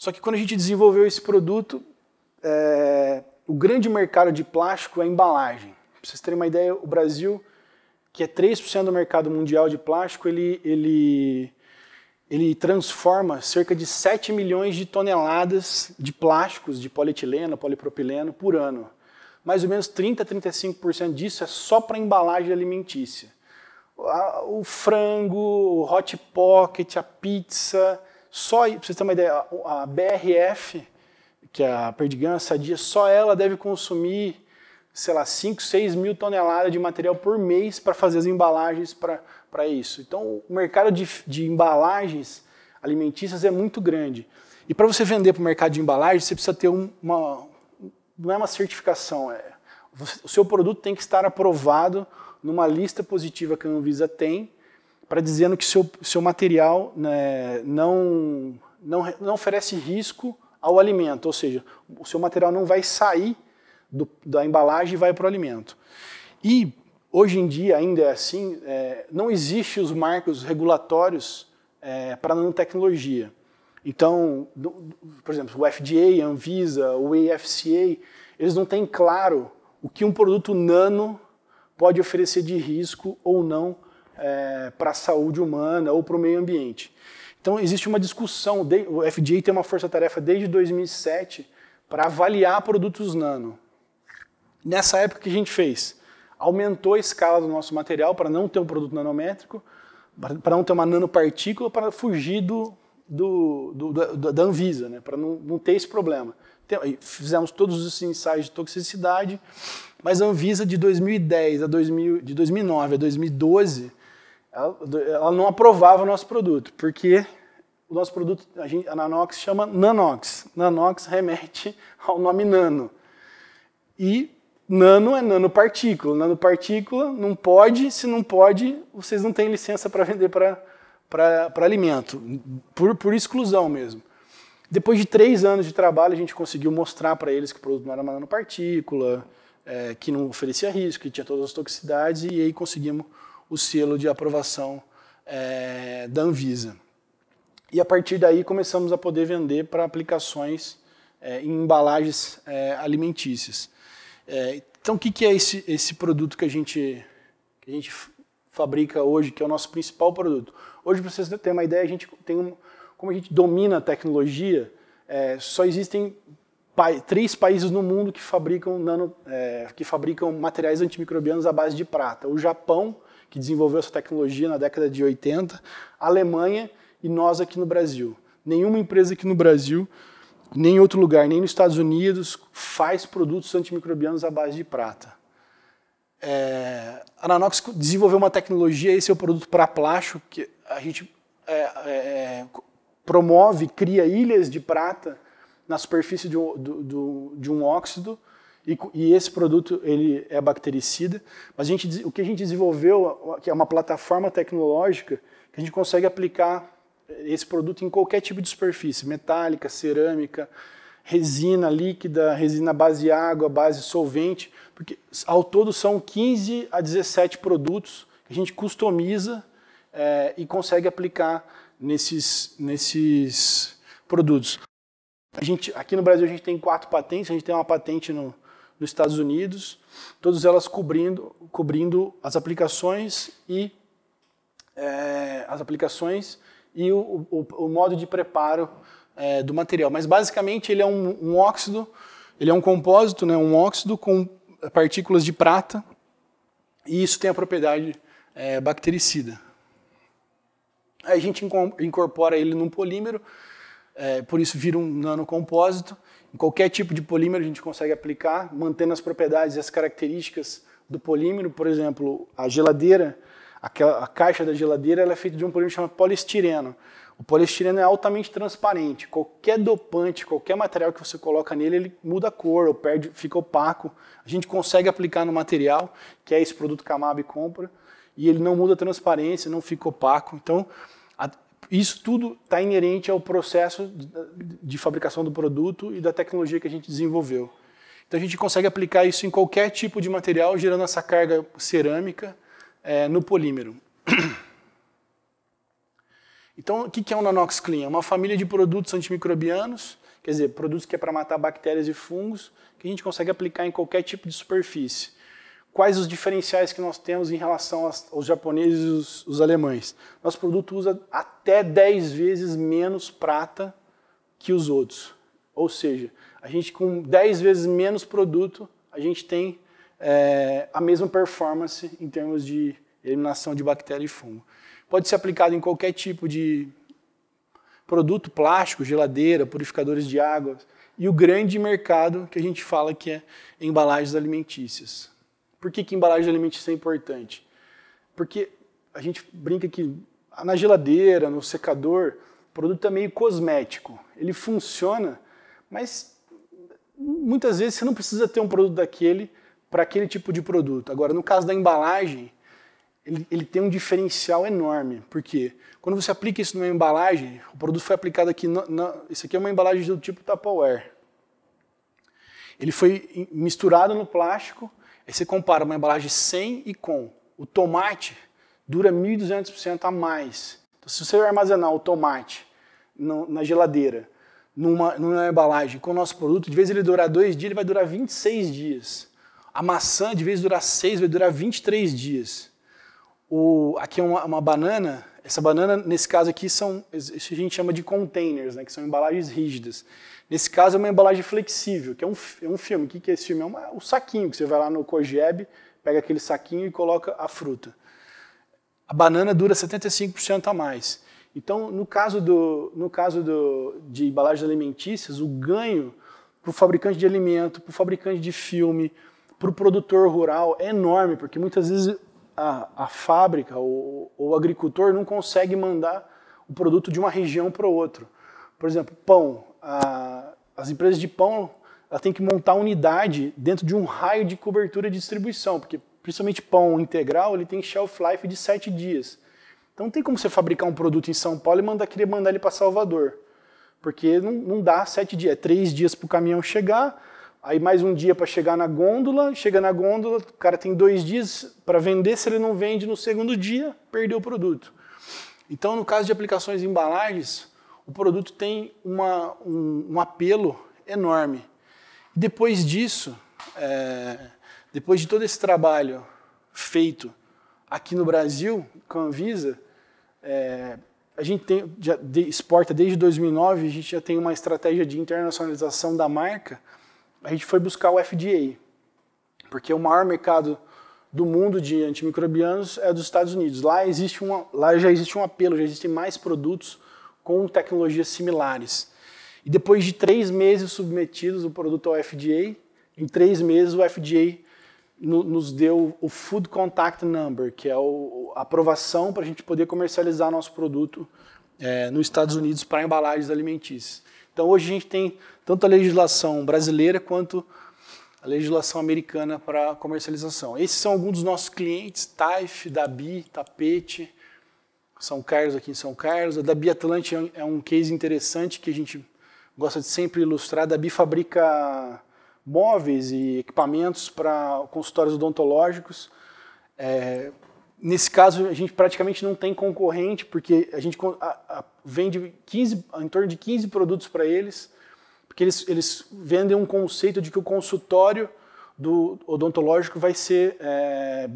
Só que quando a gente desenvolveu esse produto, é, o grande mercado de plástico é a embalagem. Para vocês terem uma ideia, o Brasil, que é 3% do mercado mundial de plástico, ele, ele, ele transforma cerca de 7 milhões de toneladas de plásticos, de polietileno, polipropileno, por ano. Mais ou menos 30% a 35% disso é só para embalagem alimentícia. O frango, o hot pocket, a pizza, só, para vocês terem uma ideia, a BRF, que é a Perdigão, a Sadia, só ela deve consumir, sei lá, 5, 6 mil toneladas de material por mês para fazer as embalagens para isso. Então, o mercado de, de embalagens alimentícias é muito grande. E para você vender para o mercado de embalagens, você precisa ter uma. Não é uma certificação, é. O seu produto tem que estar aprovado numa lista positiva que a Anvisa tem para dizendo que seu, seu material né, não, não, não oferece risco ao alimento, ou seja, o seu material não vai sair do, da embalagem e vai para o alimento. E hoje em dia ainda é assim, é, não existem os marcos regulatórios é, para nanotecnologia. Então, do, por exemplo, o FDA, a Anvisa, o EFCA, eles não têm claro o que um produto nano pode oferecer de risco ou não é, para a saúde humana ou para o meio ambiente. Então, existe uma discussão, o FDA tem uma força-tarefa desde 2007 para avaliar produtos nano. Nessa época, o que a gente fez? Aumentou a escala do nosso material para não ter um produto nanométrico, para não ter uma nanopartícula, para fugir do, do, do da, da, Anvisa, né? para não, não ter esse problema. Fizemos todos os ensaios de toxicidade, mas a Anvisa de 2010 a 2000, de 2009 a 2012 ela, ela não aprovava o nosso produto, porque o nosso produto, a, gente, a Nanox chama Nanox. Nanox remete ao nome nano. E nano é nanopartícula. Nanopartícula não pode, se não pode, vocês não têm licença para vender para alimento, por, por exclusão mesmo. Depois de três anos de trabalho, a gente conseguiu mostrar para eles que o produto não era uma nanopartícula, é, que não oferecia risco, que tinha todas as toxicidades, e aí conseguimos o selo de aprovação é, da Anvisa. E a partir daí começamos a poder vender para aplicações é, em embalagens é, alimentícias. então, o que, que é esse, esse produto que a, gente, que a gente fabrica hoje, que é o nosso principal produto? Hoje, para vocês terem uma ideia, a gente tem um, como a gente domina a tecnologia, só existem três países no mundo que fabricam, nano, que fabricam materiais antimicrobianos à base de prata. O Japão, que desenvolveu essa tecnologia na década de 80, a Alemanha e nós aqui no Brasil. Nenhuma empresa aqui no Brasil, nem em outro lugar, nem nos Estados Unidos, faz produtos antimicrobianos à base de prata. É, a Nanox desenvolveu uma tecnologia, esse é o produto para plástico, que a gente é, é, é promove, cria ilhas de prata na superfície de um, do, do, de um óxido, e, e, esse produto ele é bactericida, mas a gente, o que a gente desenvolveu, que é uma plataforma tecnológica, que a gente consegue aplicar eh, esse produto em qualquer tipo de superfície, metálica, cerâmica, resina líquida, resina base água, base solvente, porque ao todo são 15 a 17 produtos que a gente customiza é, e consegue aplicar nesses, nesses produtos. A gente, aqui no Brasil a gente tem quatro patentes, a gente tem uma patente no, nos Estados Unidos, todas elas cobrindo, cobrindo as aplicações e é, as aplicações e o, o, o modo de preparo é, do material. Mas basicamente ele é um, um, óxido, ele é um compósito, né, um óxido com partículas de prata e isso tem a propriedade é, bactericida. A gente incorpora ele num polímero é, por isso vira um nanocompósito. Em qualquer tipo de polímero a gente consegue aplicar, mantendo as propriedades e as características do polímero. Por exemplo, a geladeira, a caixa da geladeira, ela é feita de um polímero chamado poliestireno. O poliestireno é altamente transparente. Qualquer dopante, qualquer material que você coloca nele, ele muda a cor, ou perde, fica opaco. A gente consegue aplicar no material, que é esse produto que a MAB compra, e ele não muda a transparência, não fica opaco. Então, isso tudo está inerente ao processo de fabricação do produto e da tecnologia que a gente desenvolveu. Então a gente consegue aplicar isso em qualquer tipo de material, gerando essa carga cerâmica é, no polímero. Então, o que é um Nanox Clean? É uma família de produtos antimicrobianos, quer dizer, produtos que é para matar bactérias e fungos, que a gente consegue aplicar em qualquer tipo de superfície quais os diferenciais que nós temos em relação aos japoneses e os, os alemães. Nosso produto usa até 10 vezes menos prata que os outros. Ou seja, a gente com 10 vezes menos produto, a gente tem é, a mesma performance em termos de eliminação de bactéria e fungo. Pode ser aplicado em qualquer tipo de produto, plástico, geladeira, purificadores de água, e o grande mercado que a gente fala que é embalagens alimentícias. Por que, que embalagem de alimentos é importante? Porque a gente brinca que na geladeira, no secador, o produto é meio cosmético. Ele funciona, mas muitas vezes você não precisa ter um produto daquele para aquele tipo de produto. Agora, no caso da embalagem, ele, ele, tem um diferencial enorme, porque quando você aplica isso numa embalagem, o produto foi aplicado aqui, no, no, isso aqui é uma embalagem do tipo Tupperware. Ele foi misturado no plástico, Aí você compara uma embalagem sem e com. O tomate dura 1.200% a mais. Então, se você armazenar o tomate na geladeira, numa, numa embalagem com o nosso produto, de vez ele durar dois dias, ele vai durar 26 dias. A maçã, de vez durar seis, vai durar 23 dias. O, aqui é uma, uma banana, essa banana, nesse caso aqui, são, isso a gente chama de containers, né, que são embalagens rígidas. Nesse caso, é uma embalagem flexível, que é um, é um filme. O que, é esse filme? É uma, um saquinho que você vai lá no Cogeb, pega aquele saquinho e coloca a fruta. A banana dura 75% a mais. Então, no caso, do, no caso do, de embalagens alimentícias, o ganho para o fabricante de alimento, para o fabricante de filme, para o produtor rural é enorme, porque muitas vezes a, a fábrica ou, o agricultor não consegue mandar o produto de uma região para outra. Por exemplo, pão. A, as empresas de pão ela tem que montar unidade dentro de um raio de cobertura e distribuição, porque principalmente pão integral ele tem shelf life de sete dias. Então não tem como você fabricar um produto em São Paulo e mandar, querer mandar ele para Salvador, porque não, não dá sete dias, é três dias para o caminhão chegar, Aí mais um dia para chegar na gôndola, chega na gôndola, o cara tem dois dias para vender, se ele não vende no segundo dia, perdeu o produto. Então, no caso de aplicações em embalagens, o produto tem uma, um, um, apelo enorme. Depois disso, é, depois de todo esse trabalho feito aqui no Brasil com a Anvisa, é, a gente tem, já exporta desde 2009, a gente já tem uma estratégia de internacionalização da marca, a gente foi buscar o FDA, porque o maior mercado do mundo de antimicrobianos é dos Estados Unidos. Lá, existe uma, lá já existe um apelo, já existem mais produtos com tecnologias similares. E depois de três meses submetidos o produto ao FDA, em três meses o FDA no, nos deu o Food Contact Number, que é a aprovação para a gente poder comercializar nosso produto é, nos Estados Unidos para embalagens alimentícias. Então hoje a gente tem tanto a legislação brasileira quanto a legislação americana para comercialização. Esses são alguns dos nossos clientes, TAIF, Dabi, Tapete, São Carlos aqui em São Carlos. A Dabi Atlante é, é um case interessante que a gente gosta de sempre ilustrar. A Dabi fabrica móveis e equipamentos para consultórios odontológicos. É, nesse caso, a gente praticamente não tem concorrente, porque a gente a, a, vende 15, em torno de 15 produtos para eles, porque eles, eles vendem um conceito de que o consultório do odontológico vai ser é,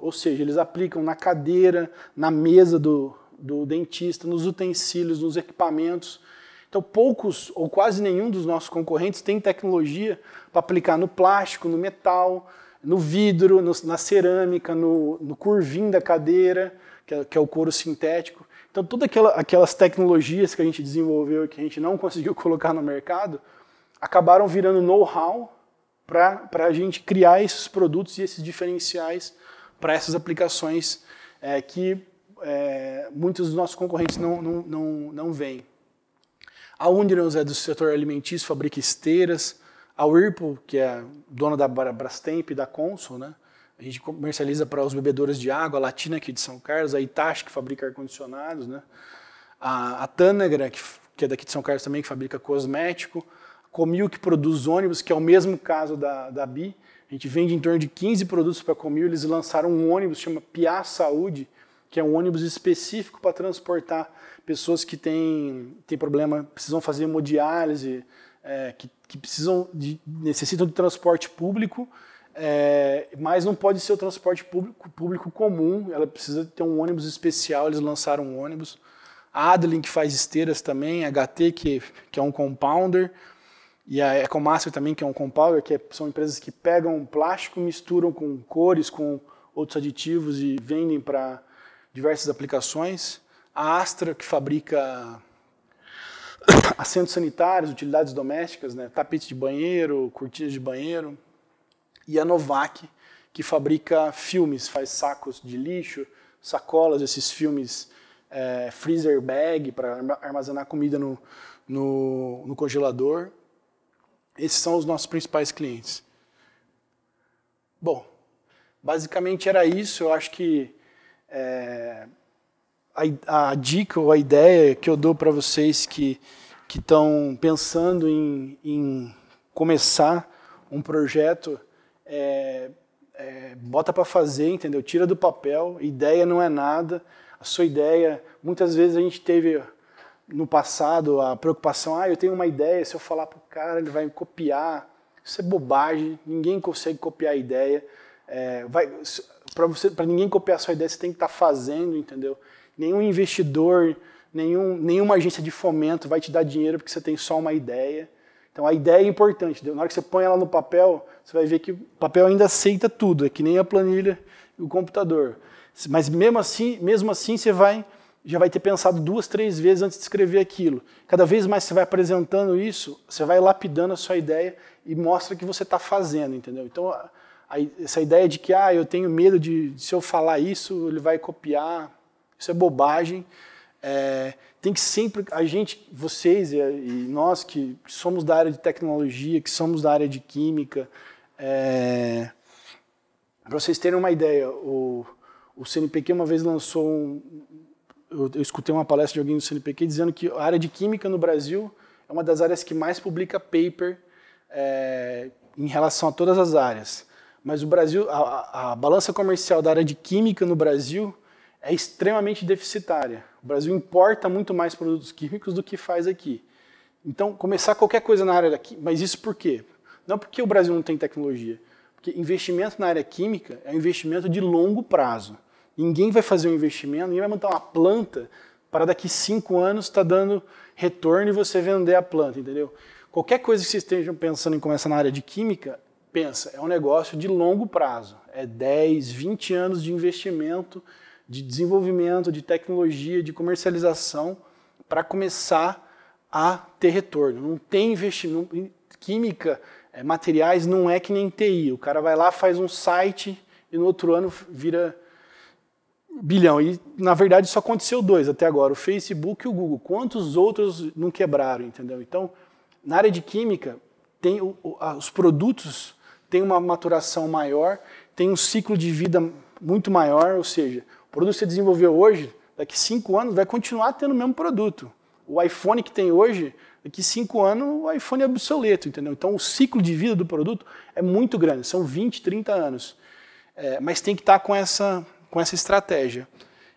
ou seja, eles aplicam na cadeira, na mesa do, do dentista, nos utensílios, nos equipamentos. Então, poucos ou quase nenhum dos nossos concorrentes tem tecnologia para aplicar no plástico, no metal, no vidro, no, na cerâmica, no, no da cadeira que é, que é o couro sintético. Então, todas aquela, aquelas tecnologias que a gente desenvolveu e que a gente não conseguiu colocar no mercado, acabaram virando know-how para a gente criar esses produtos e esses diferenciais para essas aplicações é, que é, muitos dos nossos concorrentes não, não, não, não veem. A Uninos é do setor alimentício, fabrica esteiras. A Whirlpool, que é dona da Brastemp e da Consul, né, a gente comercializa para os bebedores de água, a Latina aqui de São Carlos, a Itachi, que fabrica ar-condicionados, né? a, a Tânagra, que, que é daqui de São Carlos também, que fabrica cosmético, a Comil, que produz ônibus, que é o mesmo caso da, da Bi. A gente vende em torno de 15 produtos para a Comil, eles lançaram um ônibus, chama Pia Saúde, que é um ônibus específico para transportar pessoas que têm, têm problema, precisam fazer hemodiálise, é, que, que, precisam de, necessitam de transporte público é, mas não pode ser o transporte público, público comum, ela precisa ter um ônibus especial, eles lançaram um ônibus. A Adlin, que faz esteiras também, a HT, que, que é um compounder, e a Ecomaster também, que é um compounder, que é, são empresas que pegam plástico, misturam com cores, com outros aditivos e vendem para diversas aplicações. A Astra, que fabrica assentos sanitários, utilidades domésticas, né, tapete de banheiro, cortinas de banheiro e a Novak, que fabrica filmes, faz sacos de lixo, sacolas, esses filmes é, freezer bag para armazenar comida no, no, no congelador. Esses são os nossos principais clientes. Bom, basicamente era isso. Eu acho que é, a, a, dica ou a ideia que eu dou para vocês que estão pensando em, em começar um projeto é, é, bota para fazer, entendeu? Tira do papel, ideia não é nada. A sua ideia, muitas vezes a gente teve no passado a preocupação, ah, eu tenho uma ideia, se eu falar para o cara, ele vai copiar. Isso é bobagem, ninguém consegue copiar a ideia. É, para ninguém copiar a sua ideia, você tem que estar tá fazendo, entendeu? Nenhum investidor, nenhum, nenhuma agência de fomento vai te dar dinheiro porque você tem só uma ideia. Então a ideia é importante. Na hora que você põe ela no papel, você vai ver que o papel ainda aceita tudo, é que nem a planilha e o computador. Mas mesmo assim, mesmo assim você vai já vai ter pensado duas, três vezes antes de escrever aquilo. Cada vez mais você vai apresentando isso, você vai lapidando a sua ideia e mostra que você está fazendo, entendeu? Então a, a, essa ideia de que ah, eu tenho medo de se eu falar isso ele vai copiar, isso é bobagem. É, tem que sempre, a gente, vocês e, e, nós que somos da área de tecnologia, que somos da área de química, é, para vocês terem uma ideia, o, o CNPq uma vez lançou um, eu, eu, escutei uma palestra de alguém do CNPq dizendo que a área de química no Brasil é uma das áreas que mais publica paper é, em relação a todas as áreas. Mas o Brasil, a, a, a balança comercial da área de química no Brasil é extremamente deficitária. O Brasil importa muito mais produtos químicos do que faz aqui. Então, começar qualquer coisa na área daqui, mas isso por quê? Não porque o Brasil não tem tecnologia, porque investimento na área química é um investimento de longo prazo. Ninguém vai fazer um investimento, ninguém vai montar uma planta para daqui cinco anos estar tá dando retorno e você vender a planta, entendeu? Qualquer coisa que vocês estejam pensando em começar na área de química, pensa, é um negócio de longo prazo. É 10, 20 anos de investimento de desenvolvimento, de tecnologia, de comercialização para começar a ter retorno. Não tem investimento química, é, materiais não é que nem TI. O cara vai lá, faz um site e no outro ano vira bilhão. E na verdade só aconteceu dois até agora, o Facebook e o Google. Quantos outros não quebraram, entendeu? Então, na área de química, tem o, os produtos têm uma maturação maior, tem um ciclo de vida muito maior, ou seja, produto que você desenvolveu hoje, daqui cinco anos, vai continuar tendo o mesmo produto. O iPhone que tem hoje, daqui cinco anos, o iPhone é obsoleto, entendeu? Então, o ciclo de vida do produto é muito grande, são 20, 30 anos. É, mas tem que estar com essa, com essa estratégia.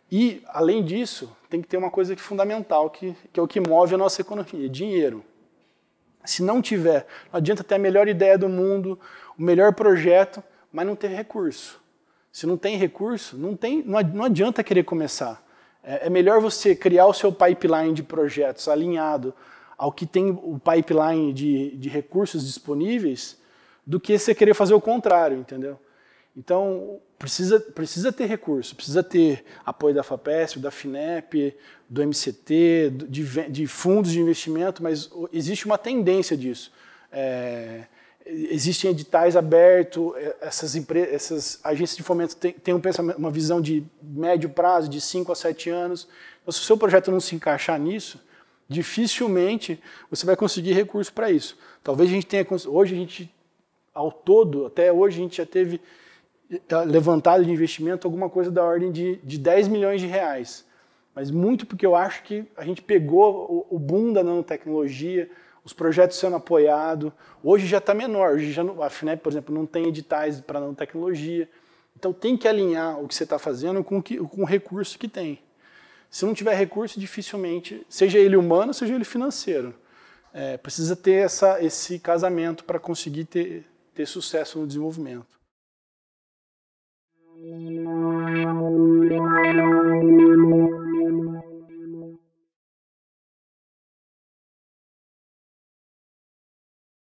E, além disso, tem que ter uma coisa que é fundamental, que, que é o que move a nossa economia, é dinheiro. Se não tiver, não adianta ter a melhor ideia do mundo, o melhor projeto, mas não ter recurso. Se não tem recurso, não, tem, não adianta querer começar. É, é melhor você criar o seu pipeline de projetos alinhado ao que tem o pipeline de, de recursos disponíveis do que você querer fazer o contrário, entendeu? Então, precisa, precisa ter recurso, precisa ter apoio da FAPESP, da FINEP, do MCT, de, de fundos de investimento, mas existe uma tendência disso. É, existem editais abertos, é, essas, empresas, essas agências de fomento têm, um pensamento, uma visão de médio prazo, de 5 a 7 anos. Então, se o seu projeto não se encaixar nisso, dificilmente você vai conseguir recurso para isso. Talvez a gente tenha, hoje a gente, ao todo, até hoje a gente já teve eh, levantado de investimento alguma coisa da ordem de, de 10 milhões de reais. Mas muito porque eu acho que a gente pegou o, o boom da nanotecnologia, os projetos sendo apoiados. Hoje já está menor, hoje já não, a FNEP, por exemplo, não tem editais para não tecnologia. Então tem que alinhar o que você está fazendo com, que, com o recurso que tem. Se não tiver recurso, dificilmente, seja ele humano, seja ele financeiro, é, precisa ter essa, esse casamento para conseguir ter, ter sucesso no desenvolvimento.